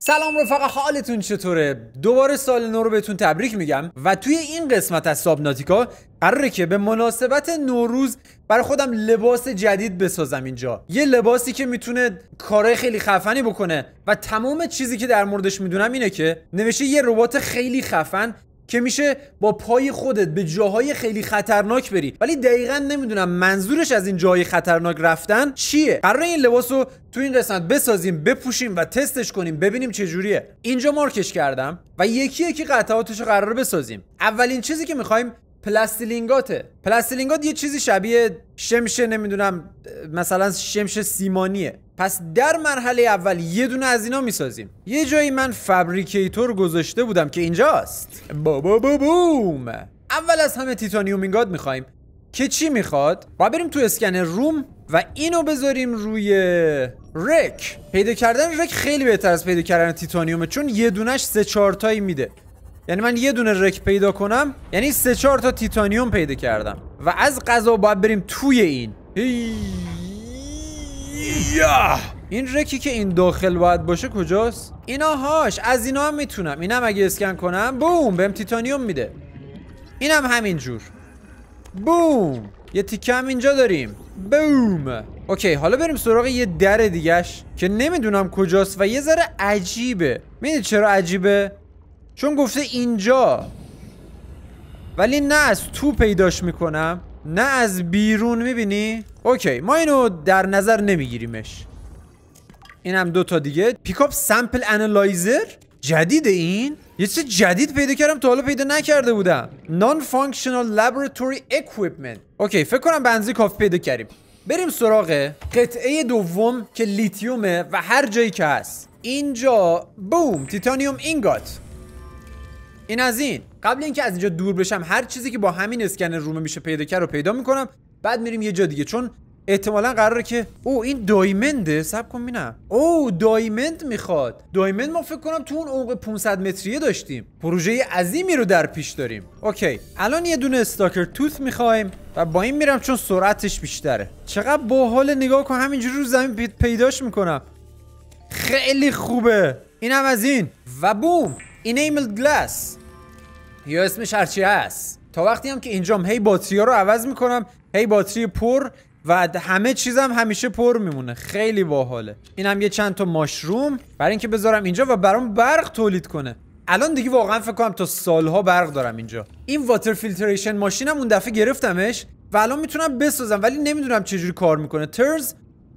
سلام رفقا حالتون چطوره دوباره سال نو رو بهتون تبریک میگم و توی این قسمت از سابناتیکا قراره که به مناسبت نوروز برای خودم لباس جدید بسازم اینجا یه لباسی که میتونه کارهای خیلی خفنی بکنه و تمام چیزی که در موردش میدونم اینه که نوشته یه ربات خیلی خفن که میشه با پای خودت به جاهای خیلی خطرناک بری ولی دقیقا نمیدونم منظورش از این جای خطرناک رفتن چیه قرار این لباس رو تو این قسمت بسازیم بپوشیم و تستش کنیم ببینیم چه جوریه اینجا مارکش کردم و یکی یکی قطعاتش رو قرار بسازیم اولین چیزی که میخوایم پلاستیلینگاته پلاستیلینگات یه چیزی شبیه شمشه نمیدونم مثلا شمش سیمانیه پس در مرحله اول یه دونه از اینا میسازیم یه جایی من فبریکیتور گذاشته بودم که اینجاست با با با بوم اول از همه تیتانیومینگات میخوایم که چی میخواد؟ باید بریم تو اسکن روم و اینو بذاریم روی رک پیدا کردن رک خیلی بهتر از پیدا کردن تیتانیومه چون یه دونش سه چهارتایی میده یعنی من یه دونه رک پیدا کنم یعنی سه چهار تا تیتانیوم پیدا کردم و از قضا باید بریم توی این این رکی که این داخل باید باشه کجاست اینا هاش از اینا هم میتونم اینم اگه اسکن کنم بوم بهم تیتانیوم میده اینم همینجور بوم یه تیکه هم اینجا داریم بوم اوکی حالا بریم سراغ یه در دیگهش که نمیدونم کجاست و یه ذره عجیبه میدید چرا عجیبه چون گفته اینجا ولی نه از تو پیداش میکنم نه از بیرون میبینی اوکی ما اینو در نظر نمیگیریمش این هم دو تا دیگه پیکاپ سمپل انالایزر جدید این یه چیز جدید پیدا کردم تا حالا پیدا نکرده بودم نان فانکشنال لابراتوری اکویپمنت اوکی فکر کنم بنزی کافی پیدا کردیم بریم سراغ قطعه دوم که لیتیومه و هر جایی که هست اینجا بوم تیتانیوم اینگات این از این قبل اینکه از اینجا دور بشم هر چیزی که با همین اسکنر رومه میشه پیدا کرد رو پیدا میکنم بعد میریم یه جا دیگه چون احتمالا قراره که او این دایمنده سب کن ببینم او دایمند میخواد دایمند ما فکر کنم تو اون عمق 500 متریه داشتیم پروژه عظیمی رو در پیش داریم اوکی الان یه دونه استاکر توت میخوایم و با این میرم چون سرعتش بیشتره چقدر باحال نگاه کن همینجوری رو زمین پیداش میکنم خیلی خوبه اینم از این و بوم Enamel Glass یا اسمش هرچی هست تا وقتی هم که اینجام هی باتری ها رو عوض میکنم هی باتری پر و همه چیزم همیشه پر میمونه خیلی باحاله اینم یه چند تا ماشروم برای اینکه بذارم اینجا و برام برق تولید کنه الان دیگه واقعا فکر کنم تا سالها برق دارم اینجا این واتر فیلتریشن ماشینم اون دفعه گرفتمش و الان میتونم بسازم ولی نمیدونم چجوری کار میکنه ترز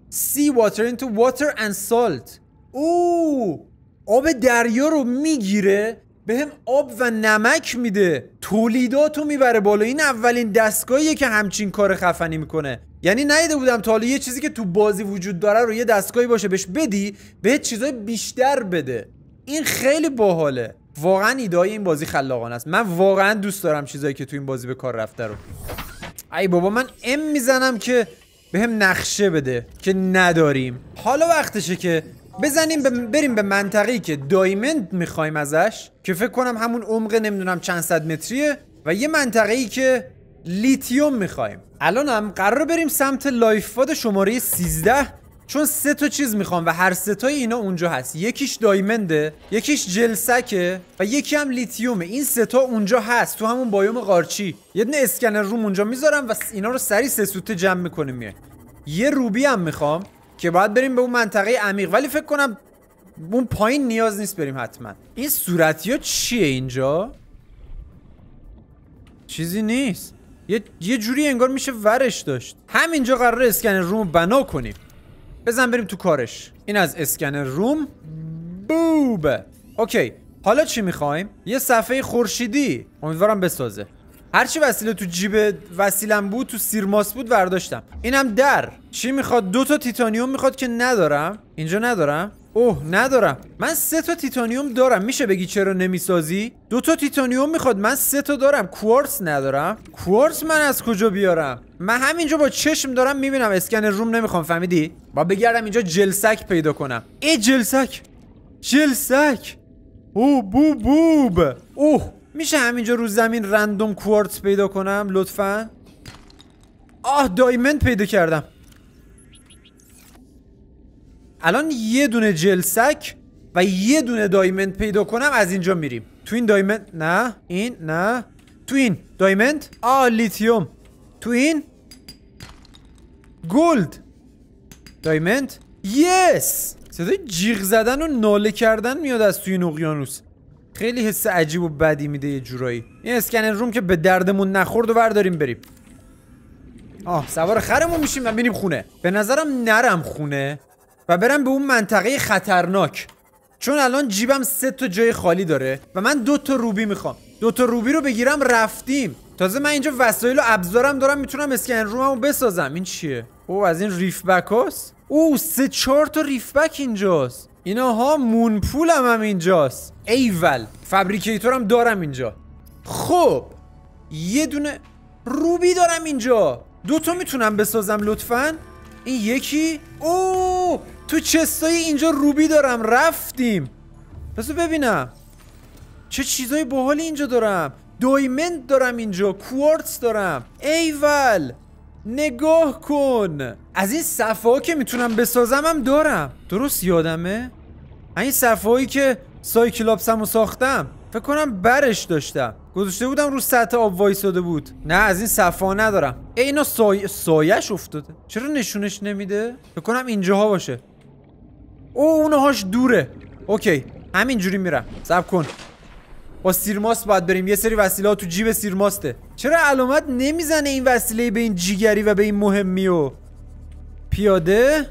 سی واتر into water and salt اوه آب دریا رو میگیره به هم آب و نمک میده تولیدات رو میبره بالا این اولین دستگاهیه که همچین کار خفنی میکنه یعنی نیده بودم تا حالا یه چیزی که تو بازی وجود داره رو یه دستگاهی باشه بهش بدی به چیزای بیشتر بده این خیلی باحاله واقعا ایدای این بازی خلاقانه است من واقعا دوست دارم چیزایی که تو این بازی به کار رفته رو ای بابا من ام میزنم که بهم نقشه بده که نداریم حالا وقتشه که بزنیم ب... بریم به منطقه‌ای که دایمند میخوایم ازش که فکر کنم همون عمق نمیدونم چند صد متریه و یه منطقه که لیتیوم میخوایم الان هم قرار بریم سمت لایفاد شماره 13 چون سه تا چیز میخوام و هر سه تا اینا اونجا هست یکیش دایمنده یکیش جلسکه و یکی هم لیتیومه این سه تا اونجا هست تو همون بایوم قارچی یه دونه اسکنر روم اونجا میذارم و اینا رو سری سه سوته جمع میکنیم یه روبی هم میخوام که باید بریم به اون منطقه عمیق ولی فکر کنم اون پایین نیاز نیست بریم حتما این صورتی ها چیه اینجا؟ چیزی نیست یه, یه جوری انگار میشه ورش داشت همینجا قرار اسکنر روم بنا کنیم بزن بریم تو کارش این از اسکنر روم بوب اوکی حالا چی میخوایم؟ یه صفحه خورشیدی امیدوارم بسازه هر هرچی وسیله تو جیب وسیلم بود تو سیرماس بود برداشتم اینم در چی میخواد دو تا تیتانیوم میخواد که ندارم اینجا ندارم اوه ندارم من سه تا تیتانیوم دارم میشه بگی چرا نمیسازی دو تا تیتانیوم میخواد من سه تا دارم کوارس ندارم کوارس من از کجا بیارم من همینجا با چشم دارم میبینم اسکن روم نمیخوام فهمیدی با بگردم اینجا جلسک پیدا کنم ای جلسک جلسک او بوب اوه میشه همینجا رو زمین رندوم کوارتز پیدا کنم لطفا آه دایمند پیدا کردم الان یه دونه جلسک و یه دونه دایمند پیدا کنم از اینجا میریم تو این دایمند نه این نه تو این دایمند آه لیتیوم تو این گولد دایمند یس صدای جیغ زدن و ناله کردن میاد از توی این اقیانوس خیلی حس عجیب و بدی میده یه جورایی این اسکنر روم که به دردمون نخورد و برداریم بریم آه سوار خرمون میشیم و میریم خونه به نظرم نرم خونه و برم به اون منطقه خطرناک چون الان جیبم سه تا جای خالی داره و من دو تا روبی میخوام دو تا روبی رو بگیرم رفتیم تازه من اینجا وسایل و ابزارم دارم میتونم اسکن رو بسازم این چیه او از این ریف بکوس؟ او سه چهار تا ریف بک اینجاست ها مون پولم هم اینجاست ایول فبریکیتور هم دارم اینجا خب یه دونه روبی دارم اینجا دو تا میتونم بسازم لطفا این یکی او. تو چستای اینجا روبی دارم رفتیم پس ببینم چه چیزای باحالی اینجا دارم دایمند دارم اینجا کوارتز دارم ایول نگاه کن از این صفحه که میتونم بسازم هم دارم درست یادمه؟ این صفحه هایی که سایکلاپسم رو ساختم فکر کنم برش داشتم گذاشته بودم رو سطح آب ساده بود نه از این صفحه ها ندارم اینا سای... سایش افتاده چرا نشونش نمیده؟ فکر کنم اینجاها باشه او اونهاش دوره اوکی همینجوری میرم سب کن با سیرماست باید بریم یه سری وسیله ها تو جیب سیرماسته چرا علامت نمیزنه این وسیله به این جیگری و به این مهمی و پیاده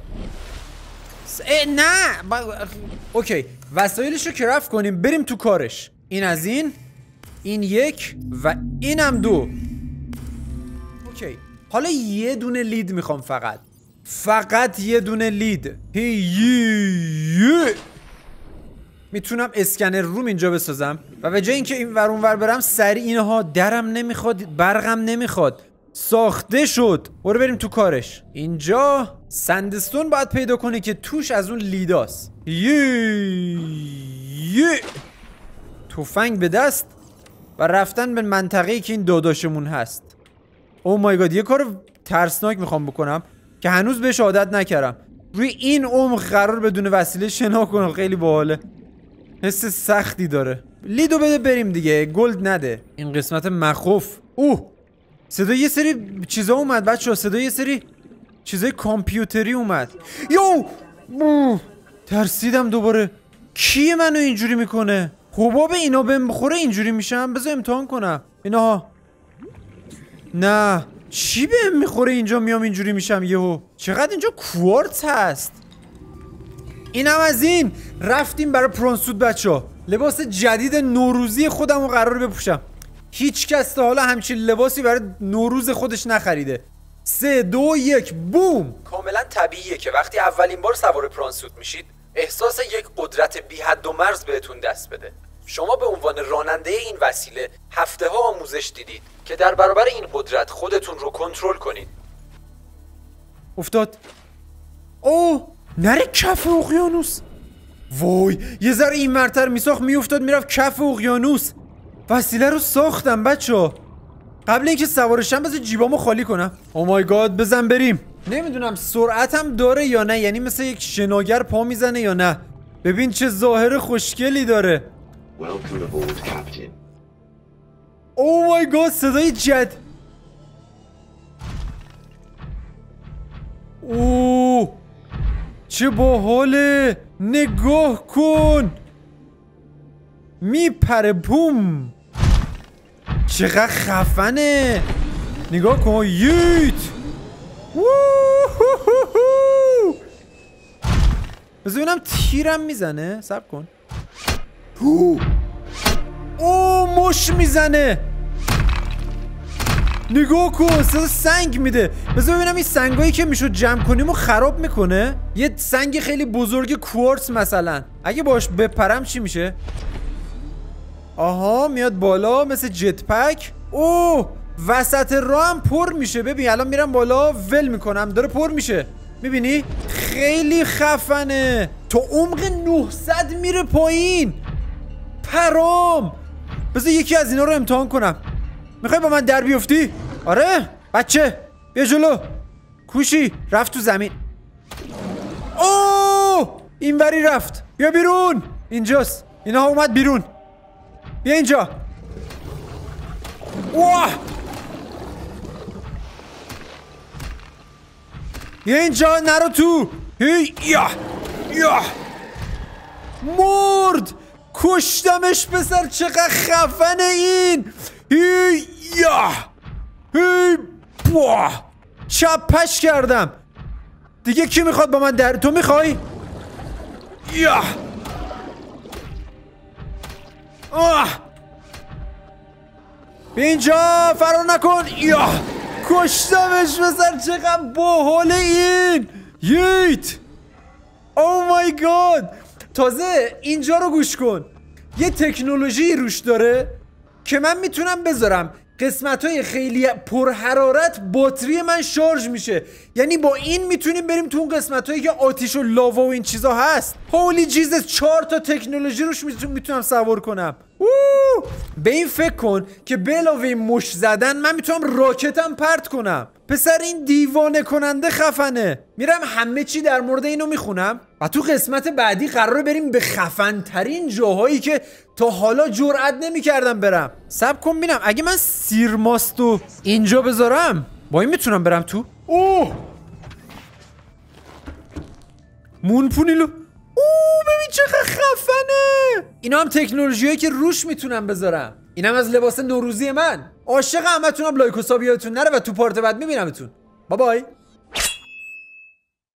نه با... اوکی وسایلش رو کرفت کنیم بریم تو کارش این از این این یک و اینم دو اوکی حالا یه دونه لید میخوام فقط فقط یه دونه لید هی میتونم اسکنر روم اینجا بسازم و به جای اینکه این ور اونور برم سری اینها درم نمیخواد برقم نمیخواد ساخته شد برو بریم تو کارش اینجا سندستون باید پیدا کنه که توش از اون لیداست یه یه تفنگ به دست و رفتن به ای که این داداشمون هست او مای گاد یه کار ترسناک میخوام بکنم که هنوز بهش عادت نکردم روی این عمق قرار بدون وسیله شنا کنم خیلی باحاله حس سختی داره لیدو بده بریم دیگه گلد نده این قسمت مخوف اوه صدا یه سری چیزا اومد بچه صدا یه سری چیزای کامپیوتری اومد یو ترسیدم دوباره کی منو اینجوری میکنه حباب اینا بهم بخوره اینجوری میشم بذار امتحان کنم اینا نه چی بهم میخوره اینجا میام اینجوری میشم یهو چقدر اینجا کوارت هست این هم از این رفتیم برای پرونسود بچه ها لباس جدید نوروزی خودم رو قرار بپوشم هیچ کس تا حالا همچین لباسی برای نوروز خودش نخریده سه دو یک بوم کاملا طبیعیه که وقتی اولین بار سوار پرانسود میشید احساس یک قدرت بی حد و مرز بهتون دست بده شما به عنوان راننده این وسیله هفته ها آموزش دیدید که در برابر این قدرت خودتون رو کنترل کنید افتاد اوه نره کف اقیانوس وای یه ذره این مرتر میساخت میافتاد میرفت کف اقیانوس وسیله رو ساختم بچه قبل اینکه سوارشم بذار جیبامو خالی کنم او مای گاد بزن بریم نمیدونم سرعتم داره یا نه یعنی مثل یک شناگر پا میزنه یا نه ببین چه ظاهر خوشگلی داره او مای گاد صدای جد اوه چه باحاله نگاه کن میپره بوم چقدر خفنه نگاه کن یوت بذار ببینم تیرم میزنه سب کن او مش میزنه نگاه کن سنگ میده بذار ببینم این سنگایی که میشد جمع کنیم و خراب میکنه یه سنگ خیلی بزرگ کوارس مثلا اگه باش بپرم چی میشه آها میاد بالا مثل جت پک اوه وسط راه هم پر میشه ببین الان میرم بالا ول میکنم داره پر میشه میبینی خیلی خفنه تا عمق 900 میره پایین پرام بذار یکی از اینا رو امتحان کنم میخوای با من در بیفتی آره بچه بیا جلو کوشی رفت تو زمین اوه این بری رفت بیا بیرون اینجاست اینا اومد بیرون بیا اینجا واه بیا اینجا نرو تو هی یا یا مرد کشتمش پسر چقدر خفن این ای یا ای با کردم دیگه کی میخواد با من در تو میخوای یا آه اینجا فرار نکن یا کشتمش بسر چقدر حال این ییت او مای گاد تازه اینجا رو گوش کن یه تکنولوژی روش داره که من میتونم بذارم قسمت های خیلی پرحرارت باتری من شارژ میشه یعنی با این میتونیم بریم تو اون قسمت هایی که آتیش و لاوا و این چیزا هست هولی جیزس چهار تا تکنولوژی روش میتونم سوار کنم به این فکر کن که بلاوی مش زدن من میتونم راکتم پرت کنم پسر این دیوانه کننده خفنه میرم همه چی در مورد اینو میخونم و تو قسمت بعدی قرار بریم به خفنترین جاهایی که تا حالا جرعت نمیکردم برم سب کن بینم اگه من ماستو اینجا بذارم با این میتونم برم تو اوه مون ببین چقدر خفنه اینا هم تکنولوژیایی که روش میتونم بذارم اینم از لباس نوروزی من عاشق همتونم لایک و ساب یادتون نره و تو پارت بعد میبینمتون بابای